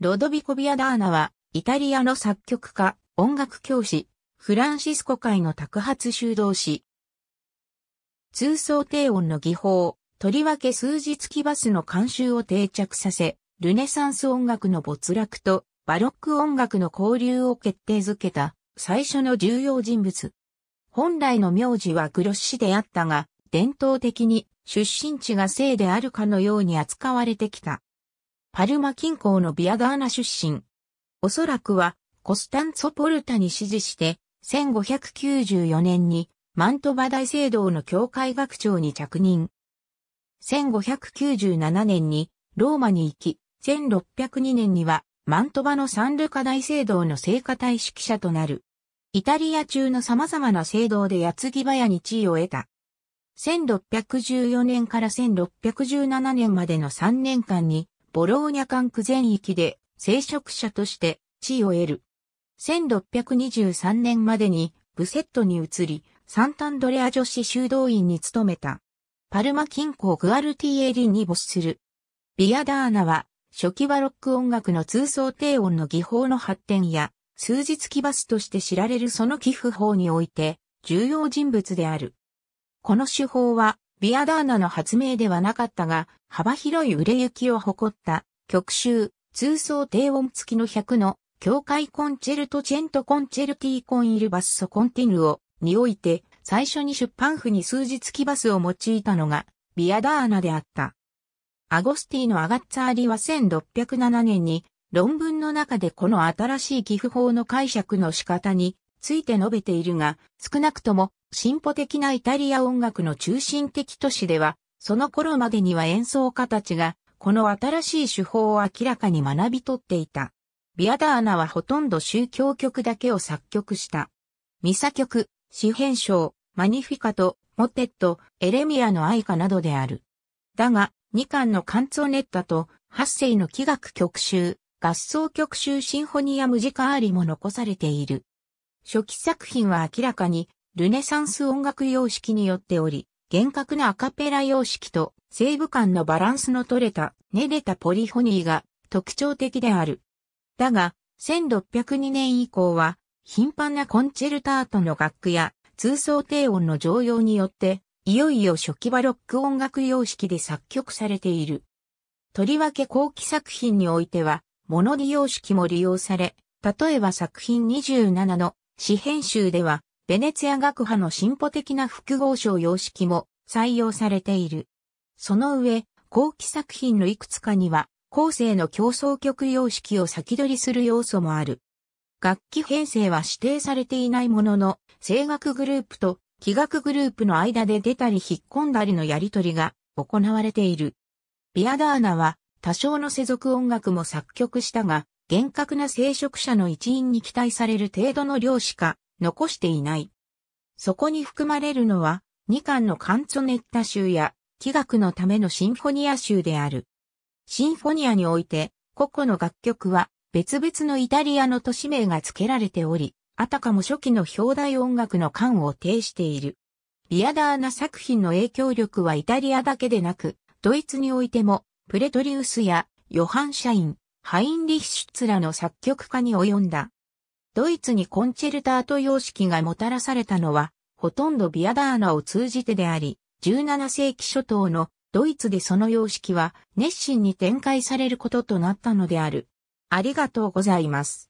ロドビコ・ビアダーナは、イタリアの作曲家、音楽教師、フランシスコ会の托発修道士。通奏低音の技法、とりわけ数字付きバスの慣習を定着させ、ルネサンス音楽の没落とバロック音楽の交流を決定づけた最初の重要人物。本来の名字はグロッシであったが、伝統的に出身地が性であるかのように扱われてきた。パルマ近郊のビアガーナ出身。おそらくは、コスタンツォポルタに指示して、1594年に、マントバ大聖堂の教会学長に着任。1597年に、ローマに行き、1602年には、マントバのサンルカ大聖堂の聖火隊指揮者となる。イタリア中の様々な聖堂で矢継ぎ早に地位を得た。1614年から1617年までの3年間にボローニャ管区全域で聖職者として地位を得る。1623年までにブセットに移り、サンタンドレア女子修道院に勤めた。パルマ近郊グアルティエリに没する。ビアダーナは、初期バロック音楽の通奏低音の技法の発展や、数日騎バスとして知られるその寄付法において、重要人物である。この手法は、ビアダーナの発明ではなかったが、幅広い売れ行きを誇った、曲集、通奏低音付きの100の、境界コンチェルトチェントコンチェルティーコンイルバッソコンティヌオにおいて、最初に出版譜に数字付きバスを用いたのが、ビアダーナであった。アゴスティのアガッツァーリは1607年に、論文の中でこの新しい寄付法の解釈の仕方について述べているが、少なくとも進歩的なイタリア音楽の中心的都市では、その頃までには演奏家たちが、この新しい手法を明らかに学び取っていた。ビアダーナはほとんど宗教曲だけを作曲した。ミサ曲、詩編章、マニフィカト、モテット、エレミアの愛歌などである。だが、2巻のカンツォネッタと、8世の器楽曲集、合奏曲集シンフォニアムジカーリも残されている。初期作品は明らかにルネサンス音楽様式によっており、厳格なアカペラ様式と西部間のバランスの取れた、寝れたポリフォニーが特徴的である。だが、1602年以降は、頻繁なコンチェルタートの楽句や、通奏低音の常用によって、いよいよ初期バロック音楽様式で作曲されている。とりわけ後期作品においては、モノディ様式も利用され、例えば作品27の詩編集では、ベネツィア学派の進歩的な複合賞様式も採用されている。その上、後期作品のいくつかには、後世の競争曲様式を先取りする要素もある。楽器編成は指定されていないものの、声楽グループと器楽グループの間で出たり引っ込んだりのやりとりが行われている。ビアダーナは多少の世俗音楽も作曲したが、厳格な聖職者の一員に期待される程度の量しか残していない。そこに含まれるのは、2巻のカンツォネッタ集や、器楽のためのシンフォニア集である。シンフォニアにおいて、個々の楽曲は、別々のイタリアの都市名が付けられており、あたかも初期の表題音楽の感を呈している。ビアダーナ作品の影響力はイタリアだけでなく、ドイツにおいても、プレトリウスやヨハン・シャイン、ハインリヒシュツらの作曲家に及んだ。ドイツにコンチェルタート様式がもたらされたのは、ほとんどビアダーナを通じてであり、17世紀初頭のドイツでその様式は熱心に展開されることとなったのである。ありがとうございます。